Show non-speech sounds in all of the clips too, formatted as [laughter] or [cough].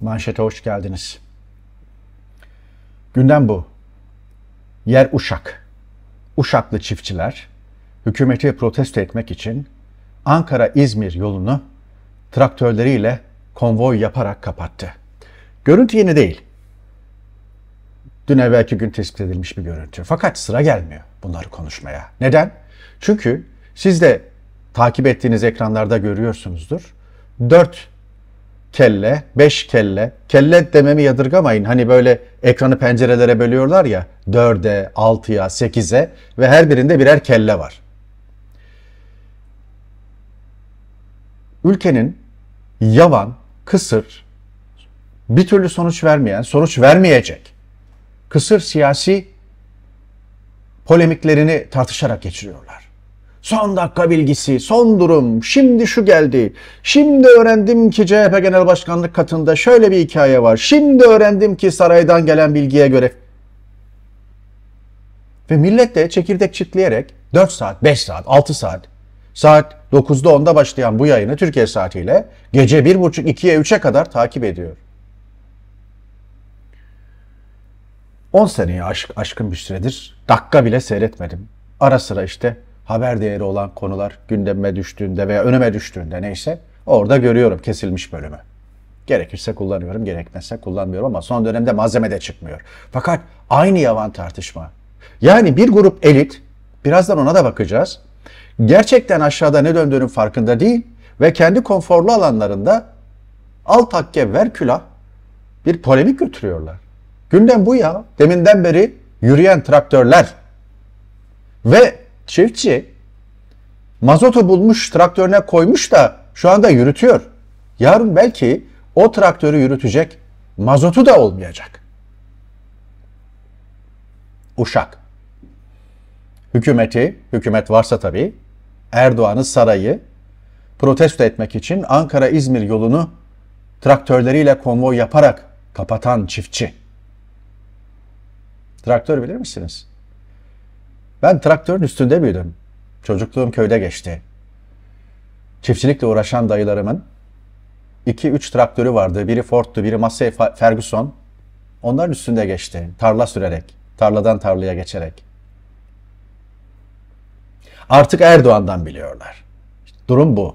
Manşete hoş geldiniz. Gündem bu. Yer Uşak. Uşaklı çiftçiler hükümeti protesto etmek için Ankara-İzmir yolunu traktörleriyle konvoy yaparak kapattı. Görüntü yeni değil. Dün evvelki gün tespit edilmiş bir görüntü. Fakat sıra gelmiyor bunları konuşmaya. Neden? Çünkü siz de takip ettiğiniz ekranlarda görüyorsunuzdur. Dört kelle, beş kelle. Kelle dememi yadırgamayın. Hani böyle ekranı pencerelere bölüyorlar ya. Dörde, altıya, sekize ve her birinde birer kelle var. Ülkenin yavan, kısır, bir türlü sonuç vermeyen, sonuç vermeyecek kısır siyasi polemiklerini tartışarak geçiriyorlar. Son dakika bilgisi, son durum, şimdi şu geldi. Şimdi öğrendim ki CHP Genel Başkanlık katında şöyle bir hikaye var. Şimdi öğrendim ki saraydan gelen bilgiye göre. Ve millet de çekirdek çitleyerek 4 saat, 5 saat, 6 saat, saat 9'da 10'da başlayan bu yayını Türkiye saatiyle gece 1.30, 2'ye, 3'e kadar takip ediyor. 10 seneye aşk, aşkın bir süredir dakika bile seyretmedim. Ara sıra işte haber değeri olan konular gündeme düştüğünde veya önüme düştüğünde neyse orada görüyorum kesilmiş bölümü. Gerekirse kullanıyorum, gerekmezse kullanmıyorum ama son dönemde malzeme de çıkmıyor. Fakat aynı yavan tartışma. Yani bir grup elit, birazdan ona da bakacağız. Gerçekten aşağıda ne döndüğünün farkında değil ve kendi konforlu alanlarında al takke ver külah bir polemik götürüyorlar. Gündem bu ya. Deminden beri yürüyen traktörler ve çiftçi mazotu bulmuş traktörüne koymuş da şu anda yürütüyor. Yarın belki o traktörü yürütecek mazotu da olmayacak. Uşak. Hükümeti, hükümet varsa tabii, Erdoğan'ı sarayı protesto etmek için Ankara-İzmir yolunu traktörleriyle konvoy yaparak kapatan çiftçi. Traktör bilir misiniz? Ben traktörün üstünde büyüdüm. Çocukluğum köyde geçti. Çiftçilikle uğraşan dayılarımın 2-3 traktörü vardı. Biri Ford'tu, biri Massey Ferguson. Onların üstünde geçti. Tarla sürerek, tarladan tarlaya geçerek. Artık Erdoğan'dan biliyorlar. durum bu.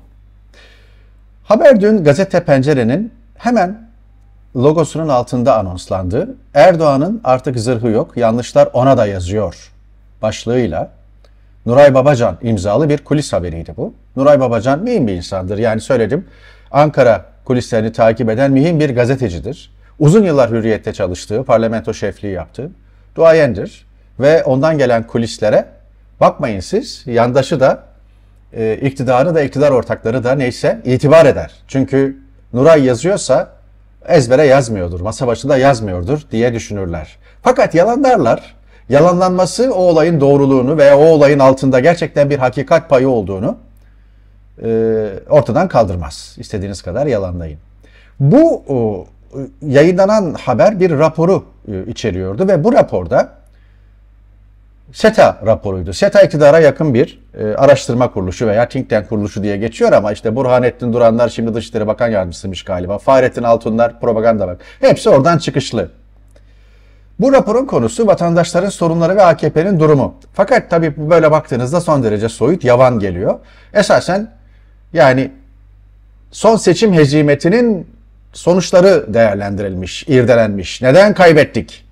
Haber dün gazete pencerenin hemen logosunun altında anonslandı. Erdoğan'ın artık zırhı yok, yanlışlar ona da yazıyor başlığıyla Nuray Babacan imzalı bir kulis haberiydi bu. Nuray Babacan mühim bir insandır. Yani söyledim Ankara kulislerini takip eden mühim bir gazetecidir. Uzun yıllar hürriyette çalıştığı, parlamento şefliği yaptı. Duayendir ve ondan gelen kulislere bakmayın siz yandaşı da e, iktidarı da iktidar ortakları da neyse itibar eder. Çünkü Nuray yazıyorsa ezbere yazmıyordur, masa başında yazmıyordur diye düşünürler. Fakat yalanlarlar yalanlanması o olayın doğruluğunu veya o olayın altında gerçekten bir hakikat payı olduğunu e, ortadan kaldırmaz. İstediğiniz kadar yalanlayın. Bu o, e, yayınlanan haber bir raporu e, içeriyordu ve bu raporda SETA raporuydu. SETA iktidara yakın bir e, araştırma kuruluşu veya think tank kuruluşu diye geçiyor ama işte Burhanettin Duranlar şimdi Dışişleri Bakan Yardımcısıymış galiba. Fahrettin Altunlar propaganda bak. Hepsi oradan çıkışlı. Bu raporun konusu vatandaşların sorunları ve AKP'nin durumu. Fakat tabii böyle baktığınızda son derece soyut, yavan geliyor. Esasen yani son seçim hezimetinin sonuçları değerlendirilmiş, irdelenmiş. Neden kaybettik?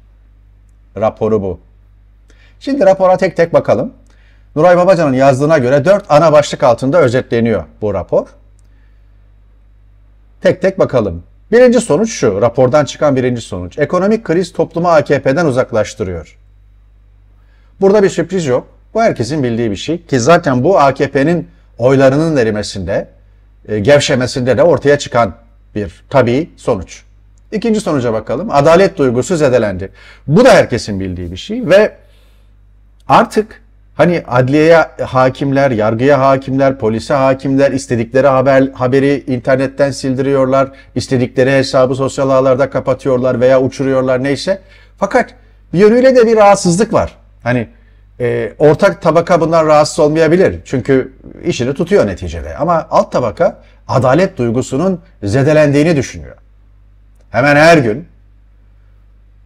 Raporu bu. Şimdi rapora tek tek bakalım. Nuray Babacan'ın yazdığına göre dört ana başlık altında özetleniyor bu rapor. Tek tek bakalım. Birinci sonuç şu, rapordan çıkan birinci sonuç. Ekonomik kriz toplumu AKP'den uzaklaştırıyor. Burada bir sürpriz yok. Bu herkesin bildiği bir şey ki zaten bu AKP'nin oylarının erimesinde, e, gevşemesinde de ortaya çıkan bir tabii sonuç. İkinci sonuca bakalım. Adalet duygusu zedelendi. Bu da herkesin bildiği bir şey ve artık Hani adliyeye hakimler, yargıya hakimler, polise hakimler istedikleri haber, haberi internetten sildiriyorlar, istedikleri hesabı sosyal ağlarda kapatıyorlar veya uçuruyorlar neyse. Fakat bir yönüyle de bir rahatsızlık var. Hani e, ortak tabaka bundan rahatsız olmayabilir. Çünkü işini tutuyor neticede. Ama alt tabaka adalet duygusunun zedelendiğini düşünüyor. Hemen her gün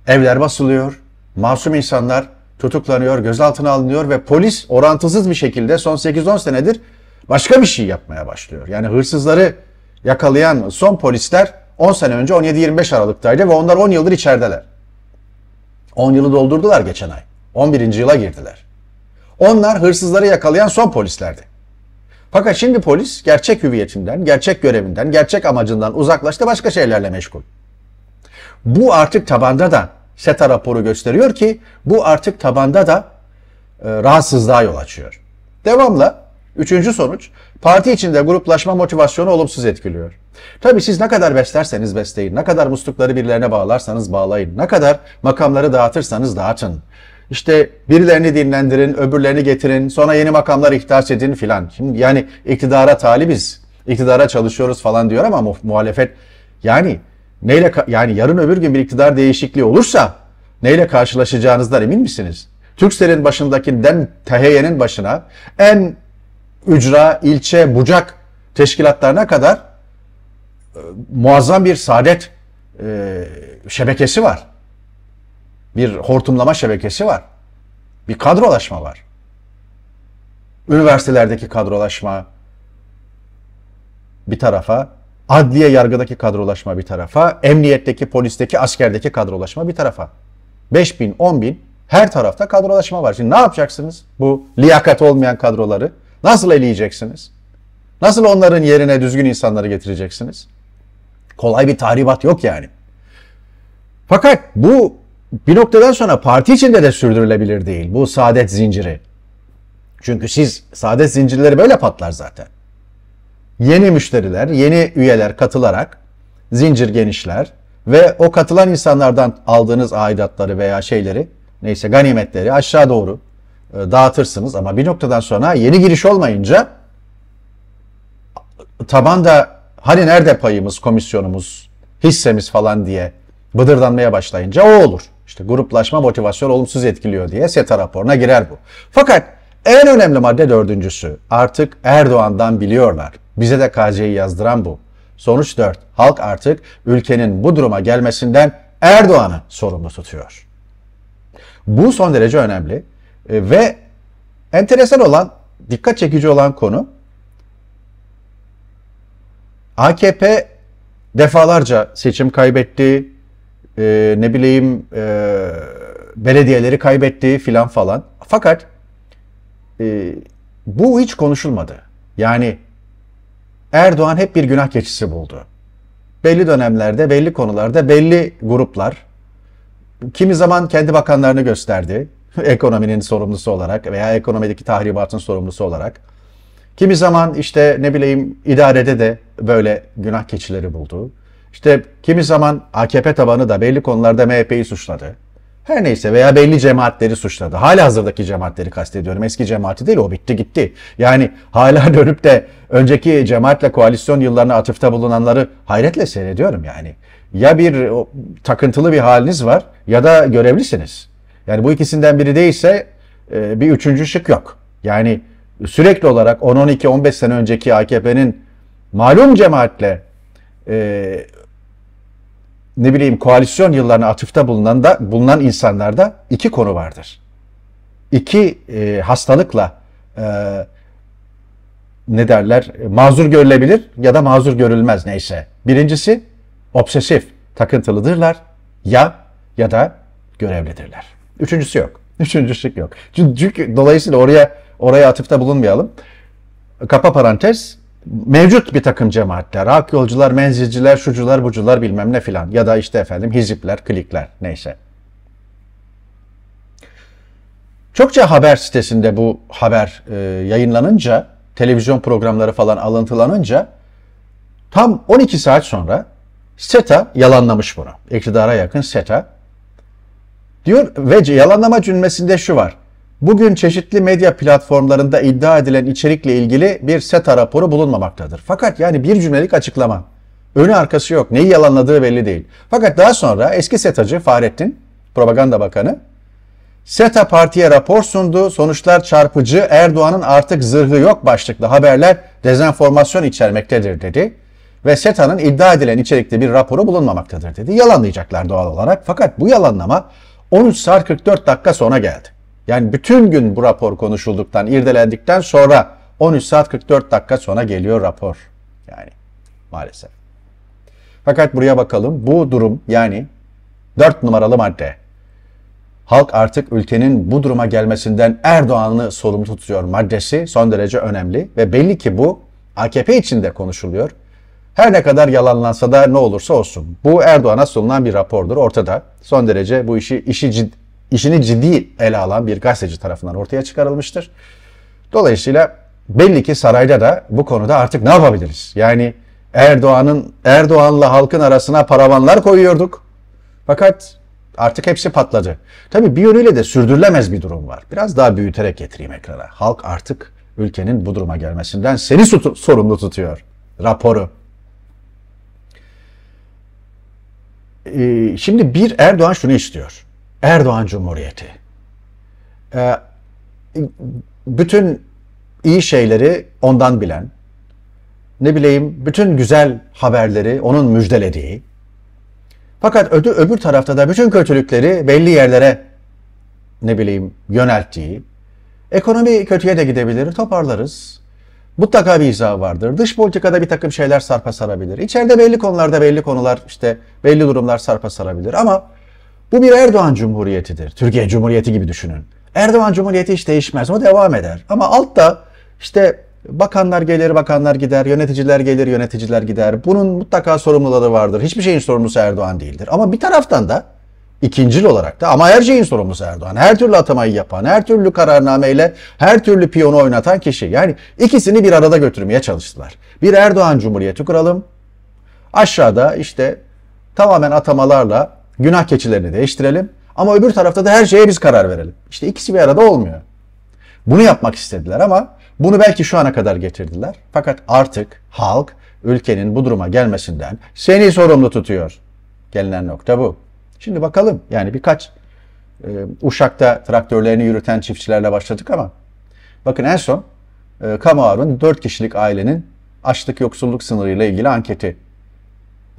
evler basılıyor, masum insanlar tutuklanıyor, gözaltına alınıyor ve polis orantısız bir şekilde son 8-10 senedir başka bir şey yapmaya başlıyor. Yani hırsızları yakalayan son polisler 10 sene önce 17-25 Aralık'taydı ve onlar 10 yıldır içerideler. 10 yılı doldurdular geçen ay. 11. yıla girdiler. Onlar hırsızları yakalayan son polislerdi. Fakat şimdi polis gerçek hüviyetinden, gerçek görevinden, gerçek amacından uzaklaştı başka şeylerle meşgul. Bu artık tabanda da SETA raporu gösteriyor ki bu artık tabanda da e, rahatsızlığa yol açıyor. Devamla üçüncü sonuç parti içinde gruplaşma motivasyonu olumsuz etkiliyor. Tabi siz ne kadar beslerseniz besleyin, ne kadar muslukları birilerine bağlarsanız bağlayın, ne kadar makamları dağıtırsanız dağıtın. İşte birilerini dinlendirin, öbürlerini getirin, sonra yeni makamlar ihtaç edin filan. Şimdi yani iktidara talibiz, iktidara çalışıyoruz falan diyor ama muhalefet yani neyle yani yarın öbür gün bir iktidar değişikliği olursa neyle karşılaşacağınızdan emin misiniz? Türksel'in başındakinden THY'nin başına en ücra, ilçe, bucak teşkilatlarına kadar e, muazzam bir saadet e, şebekesi var. Bir hortumlama şebekesi var. Bir kadrolaşma var. Üniversitelerdeki kadrolaşma bir tarafa, Adliye yargıdaki kadrolaşma bir tarafa, emniyetteki, polisteki, askerdeki kadrolaşma bir tarafa. 5 bin, 10 bin her tarafta kadrolaşma var. Şimdi ne yapacaksınız bu liyakat olmayan kadroları? Nasıl eleyeceksiniz? Nasıl onların yerine düzgün insanları getireceksiniz? Kolay bir tahribat yok yani. Fakat bu bir noktadan sonra parti içinde de sürdürülebilir değil bu saadet zinciri. Çünkü siz saadet zincirleri böyle patlar zaten yeni müşteriler, yeni üyeler katılarak zincir genişler ve o katılan insanlardan aldığınız aidatları veya şeyleri neyse ganimetleri aşağı doğru e, dağıtırsınız ama bir noktadan sonra yeni giriş olmayınca taban da hani nerede payımız, komisyonumuz, hissemiz falan diye bıdırdanmaya başlayınca o olur. İşte gruplaşma motivasyon olumsuz etkiliyor diye SETA raporuna girer bu. Fakat en önemli madde dördüncüsü artık Erdoğan'dan biliyorlar. Bize de KC'yi yazdıran bu. Sonuç 4. Halk artık ülkenin bu duruma gelmesinden Erdoğan'ı sorumlu tutuyor. Bu son derece önemli e, ve enteresan olan, dikkat çekici olan konu AKP defalarca seçim kaybetti, e, ne bileyim e, belediyeleri kaybetti filan falan. Fakat e, bu hiç konuşulmadı. Yani Erdoğan hep bir günah keçisi buldu. Belli dönemlerde, belli konularda, belli gruplar kimi zaman kendi bakanlarını gösterdi. [laughs] Ekonominin sorumlusu olarak veya ekonomideki tahribatın sorumlusu olarak. Kimi zaman işte ne bileyim idarede de böyle günah keçileri buldu. İşte kimi zaman AKP tabanı da belli konularda MHP'yi suçladı. Her neyse veya belli cemaatleri suçladı. Hala hazırdaki cemaatleri kastediyorum. Eski cemaati değil o bitti gitti. Yani hala [laughs] dönüp de önceki cemaatle koalisyon yıllarına atıfta bulunanları hayretle seyrediyorum yani. Ya bir o, takıntılı bir haliniz var ya da görevlisiniz. Yani bu ikisinden biri değilse e, bir üçüncü şık yok. Yani sürekli olarak 10-12-15 sene önceki AKP'nin malum cemaatle e, ne bileyim koalisyon yıllarına atıfta bulunan da bulunan insanlarda iki konu vardır. İki e, hastalıkla e, ne derler mazur görülebilir ya da mazur görülmez neyse. Birincisi obsesif takıntılıdırlar ya ya da görevlidirler. Üçüncüsü yok. [laughs] Üçüncü yok. Çünkü, çünkü dolayısıyla oraya oraya atıfta bulunmayalım. Kapa parantez mevcut bir takım cemaatler, hak yolcular, menzilciler, şucular, bucular bilmem ne filan ya da işte efendim hizipler, klikler neyse. Çokça haber sitesinde bu haber e, yayınlanınca, televizyon programları falan alıntılanınca tam 12 saat sonra SETA yalanlamış bunu. İktidara yakın SETA. Diyor ve yalanlama cümlesinde şu var. Bugün çeşitli medya platformlarında iddia edilen içerikle ilgili bir SETA raporu bulunmamaktadır. Fakat yani bir cümlelik açıklama. Önü arkası yok. Neyi yalanladığı belli değil. Fakat daha sonra eski SETA'cı Fahrettin, propaganda bakanı, SETA partiye rapor sundu. Sonuçlar çarpıcı. Erdoğan'ın artık zırhı yok başlıklı haberler dezenformasyon içermektedir dedi. Ve SETA'nın iddia edilen içerikte bir raporu bulunmamaktadır dedi. Yalanlayacaklar doğal olarak. Fakat bu yalanlama 13 saat 44 dakika sonra geldi. Yani bütün gün bu rapor konuşulduktan, irdelendikten sonra 13 saat 44 dakika sonra geliyor rapor. Yani maalesef. Fakat buraya bakalım. Bu durum yani 4 numaralı madde. Halk artık ülkenin bu duruma gelmesinden Erdoğan'ı sorumlu tutuyor maddesi son derece önemli ve belli ki bu AKP için de konuşuluyor. Her ne kadar yalanlansa da ne olursa olsun. Bu Erdoğan'a sunulan bir rapordur ortada. Son derece bu işi işi ciddi işini ciddi ele alan bir gazeteci tarafından ortaya çıkarılmıştır. Dolayısıyla belli ki sarayda da bu konuda artık ne yapabiliriz? Yani Erdoğan'ın Erdoğan'la halkın arasına paravanlar koyuyorduk. Fakat artık hepsi patladı. Tabii bir yönüyle de sürdürülemez bir durum var. Biraz daha büyüterek getireyim ekrana. Halk artık ülkenin bu duruma gelmesinden seni sorumlu tutuyor raporu. Ee, şimdi bir Erdoğan şunu istiyor. Erdoğan Cumhuriyeti. Ee, bütün iyi şeyleri ondan bilen, ne bileyim bütün güzel haberleri onun müjdelediği, fakat ödü öbür tarafta da bütün kötülükleri belli yerlere ne bileyim yönelttiği, ekonomi kötüye de gidebilir, toparlarız. Mutlaka bir izah vardır. Dış politikada bir takım şeyler sarpa sarabilir. İçeride belli konularda belli konular işte belli durumlar sarpa sarabilir. Ama bu bir Erdoğan Cumhuriyeti'dir. Türkiye Cumhuriyeti gibi düşünün. Erdoğan Cumhuriyeti hiç değişmez. O devam eder. Ama altta işte bakanlar gelir, bakanlar gider, yöneticiler gelir, yöneticiler gider. Bunun mutlaka sorumluları vardır. Hiçbir şeyin sorumlusu Erdoğan değildir. Ama bir taraftan da ikincil olarak da ama her şeyin sorumlusu Erdoğan. Her türlü atamayı yapan, her türlü kararnameyle, her türlü piyonu oynatan kişi. Yani ikisini bir arada götürmeye çalıştılar. Bir Erdoğan Cumhuriyeti kuralım. Aşağıda işte tamamen atamalarla Günah keçilerini değiştirelim ama öbür tarafta da her şeye biz karar verelim. İşte ikisi bir arada olmuyor. Bunu yapmak istediler ama bunu belki şu ana kadar getirdiler. Fakat artık halk ülkenin bu duruma gelmesinden seni sorumlu tutuyor. Gelinen nokta bu. Şimdi bakalım yani birkaç e, Uşak'ta traktörlerini yürüten çiftçilerle başladık ama bakın en son e, Kamuar'ın 4 kişilik ailenin açlık yoksulluk sınırıyla ilgili anketi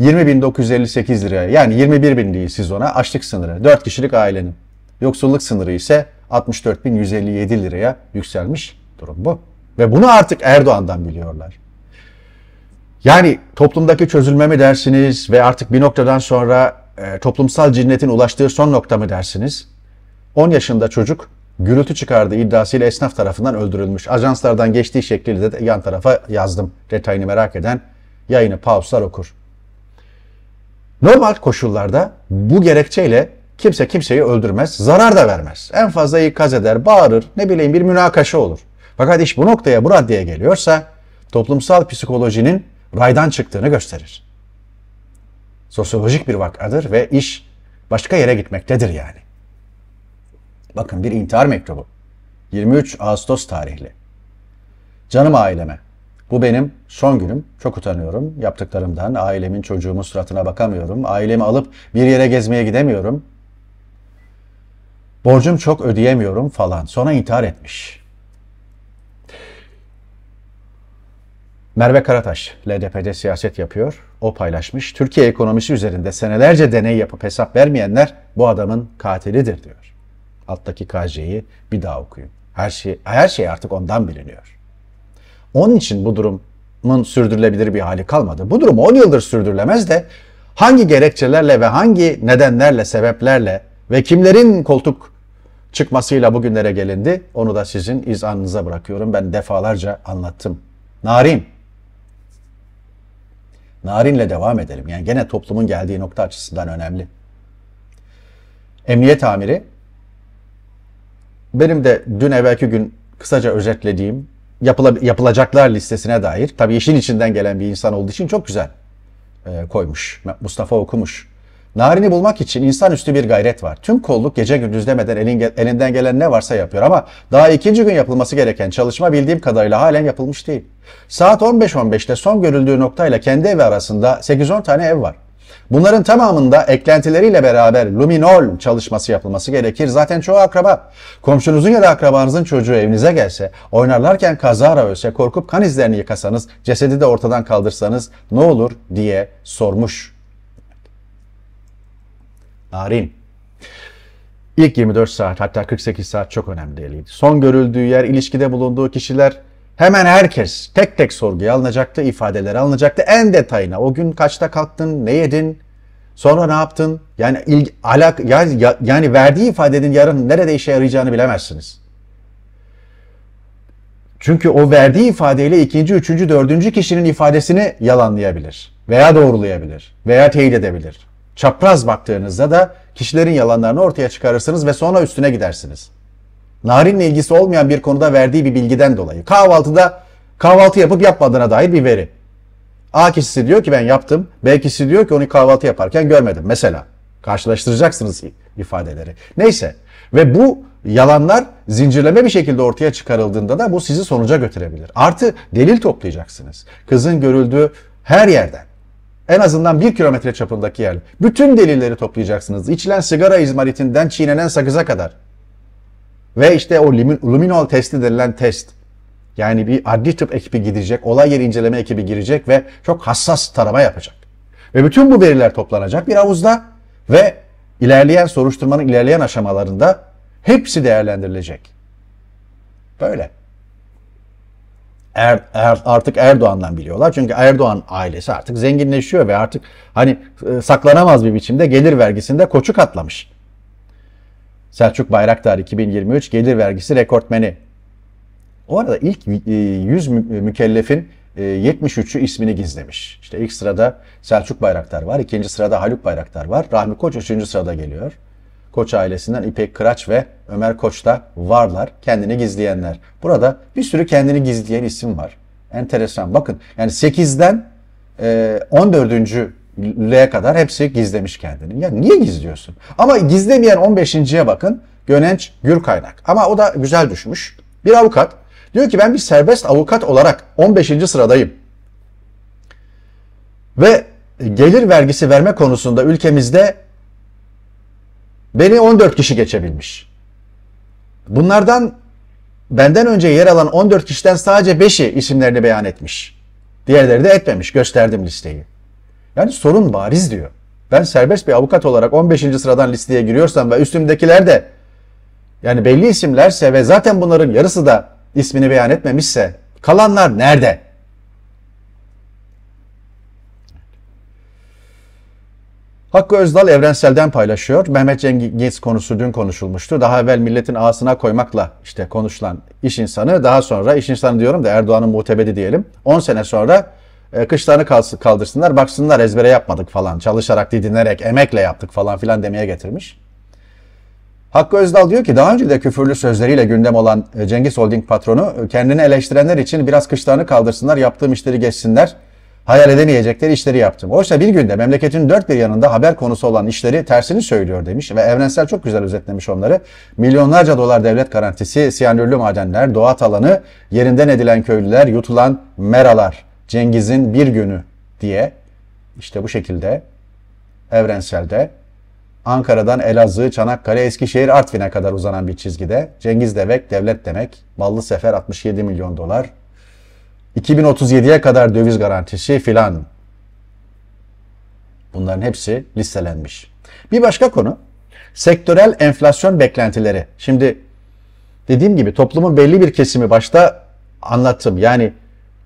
20.958 liraya yani 21.000 değil siz ona açlık sınırı 4 kişilik ailenin. Yoksulluk sınırı ise 64.157 liraya yükselmiş durum bu. Ve bunu artık Erdoğan'dan biliyorlar. Yani toplumdaki çözülme mi dersiniz ve artık bir noktadan sonra e, toplumsal cinnetin ulaştığı son nokta mı dersiniz? 10 yaşında çocuk gürültü çıkardığı iddiasıyla esnaf tarafından öldürülmüş. Ajanslardan geçtiği şekliyle de yan tarafa yazdım detayını merak eden yayını pauslar okur. Normal koşullarda bu gerekçeyle kimse kimseyi öldürmez, zarar da vermez. En fazla ikaz eder, bağırır, ne bileyim bir münakaşa olur. Fakat iş bu noktaya, bu raddeye geliyorsa toplumsal psikolojinin raydan çıktığını gösterir. Sosyolojik bir vakadır ve iş başka yere gitmektedir yani. Bakın bir intihar mektubu. 23 Ağustos tarihli. Canım aileme, bu benim son günüm. Çok utanıyorum. Yaptıklarımdan, ailemin, çocuğumun suratına bakamıyorum. Ailemi alıp bir yere gezmeye gidemiyorum. Borcum çok ödeyemiyorum falan. Sonra intihar etmiş. Merve Karataş, LDP'de siyaset yapıyor. O paylaşmış. Türkiye ekonomisi üzerinde senelerce deney yapıp hesap vermeyenler bu adamın katilidir diyor. Alttaki KC'yi bir daha okuyun. Her şey, her şey artık ondan biliniyor. Onun için bu durumun sürdürülebilir bir hali kalmadı. Bu durum 10 yıldır sürdürülemez de hangi gerekçelerle ve hangi nedenlerle, sebeplerle ve kimlerin koltuk çıkmasıyla bugünlere gelindi onu da sizin izanınıza bırakıyorum. Ben defalarca anlattım. Narin. Narinle devam edelim. Yani gene toplumun geldiği nokta açısından önemli. Emniyet amiri benim de dün evvelki gün kısaca özetlediğim yapıla, yapılacaklar listesine dair tabii işin içinden gelen bir insan olduğu için çok güzel e, koymuş. Mustafa okumuş. Narin'i bulmak için insanüstü bir gayret var. Tüm kolluk gece gündüz demeden elin, elinden gelen ne varsa yapıyor ama daha ikinci gün yapılması gereken çalışma bildiğim kadarıyla halen yapılmış değil. Saat 15.15'te son görüldüğü noktayla kendi evi arasında 8-10 tane ev var. Bunların tamamında eklentileriyle beraber luminol çalışması yapılması gerekir. Zaten çoğu akraba. Komşunuzun ya da akrabanızın çocuğu evinize gelse, oynarlarken kazara ölse, korkup kan izlerini yıkasanız, cesedi de ortadan kaldırsanız ne olur diye sormuş. Narin. İlk 24 saat hatta 48 saat çok önemli değil. Son görüldüğü yer, ilişkide bulunduğu kişiler Hemen herkes tek tek sorguya alınacaktı, ifadeleri alınacaktı. En detayına o gün kaçta kalktın, ne yedin, sonra ne yaptın? Yani ilg, alak, yani, yani verdiği ifadenin yarın nerede işe yarayacağını bilemezsiniz. Çünkü o verdiği ifadeyle ikinci, üçüncü, dördüncü kişinin ifadesini yalanlayabilir veya doğrulayabilir veya teyit edebilir. Çapraz baktığınızda da kişilerin yalanlarını ortaya çıkarırsınız ve sonra üstüne gidersiniz. Narin'le ilgisi olmayan bir konuda verdiği bir bilgiden dolayı. Kahvaltıda kahvaltı yapıp yapmadığına dair bir veri. A kişisi diyor ki ben yaptım. B kişisi diyor ki onu kahvaltı yaparken görmedim. Mesela karşılaştıracaksınız ifadeleri. Neyse ve bu yalanlar zincirleme bir şekilde ortaya çıkarıldığında da bu sizi sonuca götürebilir. Artı delil toplayacaksınız. Kızın görüldüğü her yerden. En azından bir kilometre çapındaki yer. Bütün delilleri toplayacaksınız. İçilen sigara izmaritinden çiğnenen sakıza kadar. Ve işte o luminol testi denilen test. Yani bir adli tıp ekibi gidecek, olay yeri inceleme ekibi girecek ve çok hassas tarama yapacak. Ve bütün bu veriler toplanacak bir havuzda ve ilerleyen soruşturmanın ilerleyen aşamalarında hepsi değerlendirilecek. Böyle. Er, er, artık Erdoğan'dan biliyorlar. Çünkü Erdoğan ailesi artık zenginleşiyor ve artık hani e, saklanamaz bir biçimde gelir vergisinde koçu katlamış. Selçuk Bayraktar 2023 gelir vergisi rekortmeni. O arada ilk 100 e, e, mükellefin 73'ü e, ismini gizlemiş. İşte ilk sırada Selçuk Bayraktar var, ikinci sırada Haluk Bayraktar var. Rahmi Koç üçüncü sırada geliyor. Koç ailesinden İpek Kıraç ve Ömer Koç da varlar, kendini gizleyenler. Burada bir sürü kendini gizleyen isim var. Enteresan. Bakın yani 8'den 14. L'ye kadar hepsi gizlemiş kendini. Ya niye gizliyorsun? Ama gizlemeyen 15.ye bakın. Gönenç Gür Kaynak. Ama o da güzel düşmüş. Bir avukat. Diyor ki ben bir serbest avukat olarak 15. sıradayım. Ve e, gelir vergisi verme konusunda ülkemizde beni 14 kişi geçebilmiş. Bunlardan benden önce yer alan 14 kişiden sadece 5'i isimlerini beyan etmiş. Diğerleri de etmemiş. Gösterdim listeyi. Yani sorun bariz diyor. Ben serbest bir avukat olarak 15. sıradan listeye giriyorsam ve üstümdekiler de yani belli isimlerse ve zaten bunların yarısı da ismini beyan etmemişse kalanlar nerede? Hakkı Özdal Evrensel'den paylaşıyor. Mehmet Cengiz konusu dün konuşulmuştu. Daha evvel milletin ağasına koymakla işte konuşulan iş insanı daha sonra iş insanı diyorum da Erdoğan'ın muhtebedi diyelim. 10 sene sonra e, kışlarını kaldırsınlar, baksınlar ezbere yapmadık falan. Çalışarak, didinerek, emekle yaptık falan filan demeye getirmiş. Hakkı Özdal diyor ki daha önce de küfürlü sözleriyle gündem olan e, Cengiz Holding patronu e, kendini eleştirenler için biraz kışlarını kaldırsınlar, yaptığım işleri geçsinler, hayal edemeyecekleri işleri yaptım. Oysa bir günde memleketin dört bir yanında haber konusu olan işleri tersini söylüyor demiş ve Evrensel çok güzel özetlemiş onları. Milyonlarca dolar devlet garantisi, siyanürlü madenler, doğa alanı, yerinden edilen köylüler, yutulan meralar. Cengiz'in bir günü diye işte bu şekilde evrenselde Ankara'dan Elazığ, Çanakkale, Eskişehir, Artvin'e kadar uzanan bir çizgide Cengiz demek devlet demek. Ballı Sefer 67 milyon dolar. 2037'ye kadar döviz garantisi filan. Bunların hepsi listelenmiş. Bir başka konu sektörel enflasyon beklentileri. Şimdi dediğim gibi toplumun belli bir kesimi başta anlattım. Yani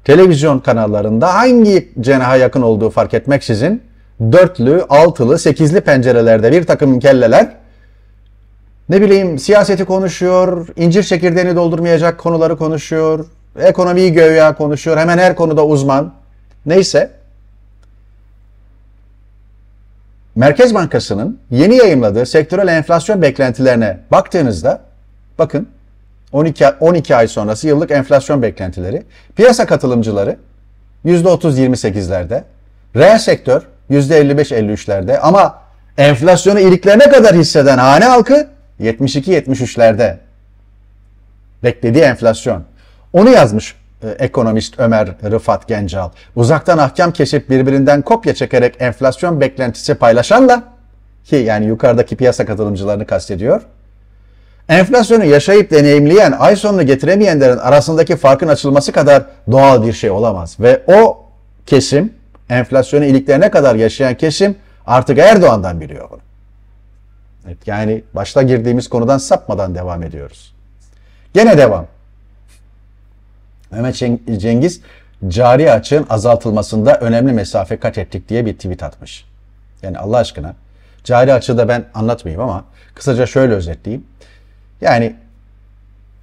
televizyon kanallarında hangi cenaha yakın olduğu fark etmeksizin dörtlü, altılı, sekizli pencerelerde bir takım kelleler ne bileyim siyaseti konuşuyor, incir çekirdeğini doldurmayacak konuları konuşuyor, ekonomiyi göğya konuşuyor, hemen her konuda uzman. Neyse. Merkez Bankası'nın yeni yayınladığı sektörel enflasyon beklentilerine baktığınızda bakın 12, 12 ay sonrası yıllık enflasyon beklentileri, piyasa katılımcıları %30-28'lerde, reel sektör %55-53'lerde ama enflasyonu iliklerine kadar hisseden hane halkı 72-73'lerde. Beklediği enflasyon. Onu yazmış e, ekonomist Ömer Rıfat Gencal. Uzaktan ahkam kesip birbirinden kopya çekerek enflasyon beklentisi paylaşanla ki yani yukarıdaki piyasa katılımcılarını kastediyor. Enflasyonu yaşayıp deneyimleyen, ay sonunu getiremeyenlerin arasındaki farkın açılması kadar doğal bir şey olamaz. Ve o kesim, enflasyonu iliklerine kadar yaşayan kesim artık Erdoğan'dan biliyor bunu. Evet, yani başta girdiğimiz konudan sapmadan devam ediyoruz. Gene devam. Mehmet Cengiz cari açığın azaltılmasında önemli mesafe kat ettik diye bir tweet atmış. Yani Allah aşkına cari açığı da ben anlatmayayım ama kısaca şöyle özetleyeyim. Yani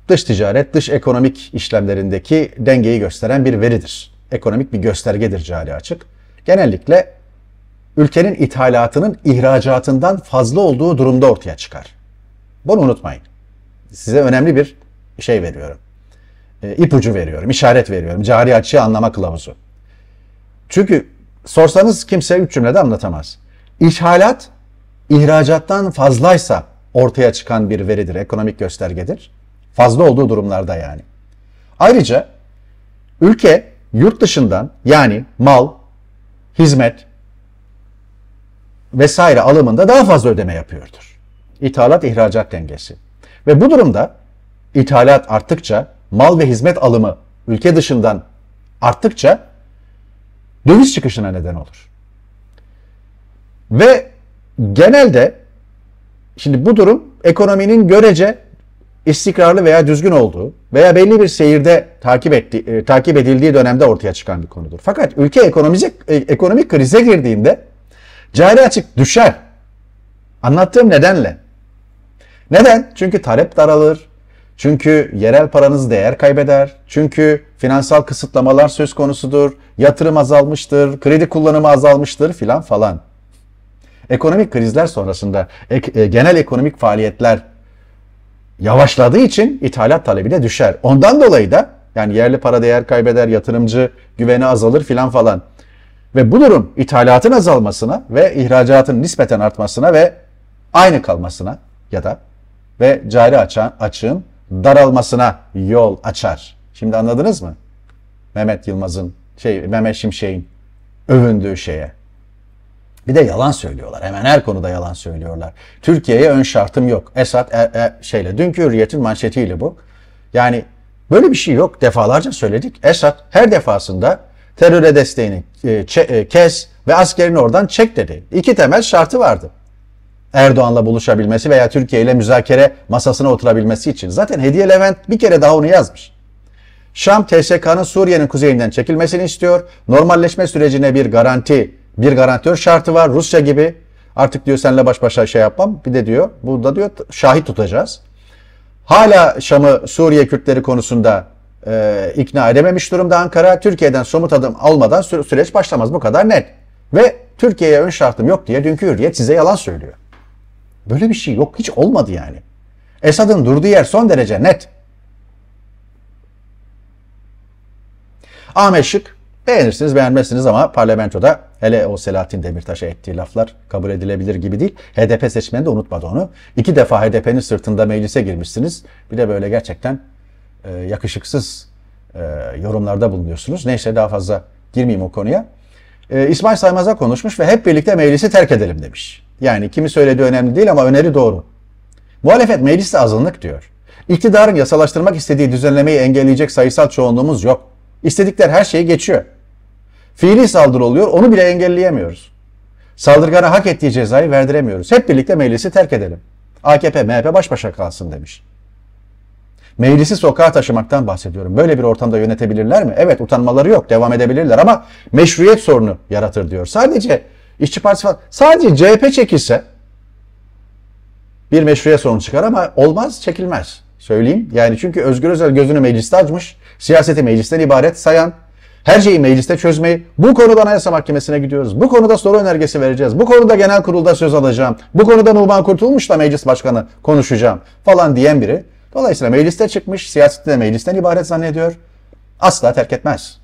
dış ticaret, dış ekonomik işlemlerindeki dengeyi gösteren bir veridir. Ekonomik bir göstergedir cari açık. Genellikle ülkenin ithalatının ihracatından fazla olduğu durumda ortaya çıkar. Bunu unutmayın. Size önemli bir şey veriyorum. E, ipucu veriyorum, işaret veriyorum. Cari açığı anlama kılavuzu. Çünkü sorsanız kimse üç cümlede anlatamaz. İthalat ihracattan fazlaysa ortaya çıkan bir veridir, ekonomik göstergedir. Fazla olduğu durumlarda yani. Ayrıca ülke yurt dışından yani mal, hizmet vesaire alımında daha fazla ödeme yapıyordur. İthalat ihracat dengesi. Ve bu durumda ithalat arttıkça mal ve hizmet alımı ülke dışından arttıkça döviz çıkışına neden olur. Ve genelde Şimdi bu durum ekonominin görece istikrarlı veya düzgün olduğu veya belli bir seyirde takip etti, e, takip edildiği dönemde ortaya çıkan bir konudur. Fakat ülke ekonomik e, ekonomik krize girdiğinde cari açık düşer. Anlattığım nedenle. Neden? Çünkü talep daralır. Çünkü yerel paranız değer kaybeder. Çünkü finansal kısıtlamalar söz konusudur. Yatırım azalmıştır, kredi kullanımı azalmıştır filan falan. Ekonomik krizler sonrasında ek, e, genel ekonomik faaliyetler yavaşladığı için ithalat talebi de düşer. Ondan dolayı da yani yerli para değer kaybeder, yatırımcı güveni azalır filan falan. Ve bu durum ithalatın azalmasına ve ihracatın nispeten artmasına ve aynı kalmasına ya da ve cari açığın, açığın daralmasına yol açar. Şimdi anladınız mı? Mehmet Yılmaz'ın şey Mehmet Şimşek'in övündüğü şeye. Bir de yalan söylüyorlar. Hemen her konuda yalan söylüyorlar. Türkiye'ye ön şartım yok. Esat e, e, şeyle dünkü Hürriyet'in manşetiyle bu. Yani böyle bir şey yok. Defalarca söyledik. Esat her defasında teröre desteğini e, e, kes ve askerini oradan çek dedi. İki temel şartı vardı. Erdoğan'la buluşabilmesi veya Türkiye ile müzakere masasına oturabilmesi için. Zaten Hediye Levent bir kere daha onu yazmış. Şam TSK'nın Suriye'nin kuzeyinden çekilmesini istiyor. Normalleşme sürecine bir garanti bir garantör şartı var. Rusya gibi artık diyor senle baş başa şey yapmam. Bir de diyor burada diyor şahit tutacağız. Hala Şam'ı Suriye Kürtleri konusunda e, ikna edememiş durumda Ankara. Türkiye'den somut adım almadan sü- süreç başlamaz. Bu kadar net. Ve Türkiye'ye ön şartım yok diye dünkü hürriyet size yalan söylüyor. Böyle bir şey yok. Hiç olmadı yani. Esad'ın durduğu yer son derece net. Ahmet Şık Beğenirsiniz beğenmezsiniz ama parlamentoda hele o Selahattin Demirtaş'a ettiği laflar kabul edilebilir gibi değil. HDP seçmeni de unutmadı onu. İki defa HDP'nin sırtında meclise girmişsiniz. Bir de böyle gerçekten e, yakışıksız e, yorumlarda bulunuyorsunuz. Neyse daha fazla girmeyeyim o konuya. E, İsmail Saymaz'a konuşmuş ve hep birlikte meclisi terk edelim demiş. Yani kimi söylediği önemli değil ama öneri doğru. Muhalefet mecliste azınlık diyor. İktidarın yasalaştırmak istediği düzenlemeyi engelleyecek sayısal çoğunluğumuz yok. İstedikler her şeyi geçiyor. Fiili saldırı oluyor, onu bile engelleyemiyoruz. Saldırgana hak ettiği cezayı verdiremiyoruz. Hep birlikte meclisi terk edelim. AKP, MHP baş başa kalsın demiş. Meclisi sokağa taşımaktan bahsediyorum. Böyle bir ortamda yönetebilirler mi? Evet utanmaları yok. Devam edebilirler ama meşruiyet sorunu yaratır diyor. Sadece işçi Partisi falan, sadece CHP çekilse bir meşruiyet sorunu çıkar ama olmaz çekilmez. Söyleyeyim. Yani çünkü Özgür Özel gözünü mecliste açmış. Siyaseti meclisten ibaret sayan her şeyi mecliste çözmeyi, bu konuda Anayasa Mahkemesi'ne gidiyoruz. Bu konuda soru önergesi vereceğiz. Bu konuda genel kurulda söz alacağım. Bu konuda Numan Kurtulmuş'la meclis başkanı konuşacağım falan diyen biri. Dolayısıyla mecliste çıkmış, siyasette de meclisten ibaret zannediyor. Asla terk etmez.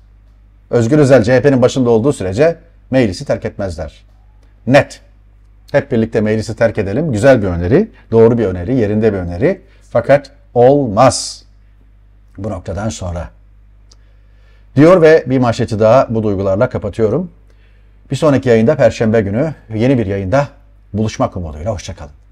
Özgür Özel CHP'nin başında olduğu sürece meclisi terk etmezler. Net. Hep birlikte meclisi terk edelim. Güzel bir öneri, doğru bir öneri, yerinde bir öneri. Fakat olmaz bu noktadan sonra diyor ve bir manşeti daha bu duygularla kapatıyorum. Bir sonraki yayında Perşembe günü yeni bir yayında buluşmak umuduyla. Hoşçakalın.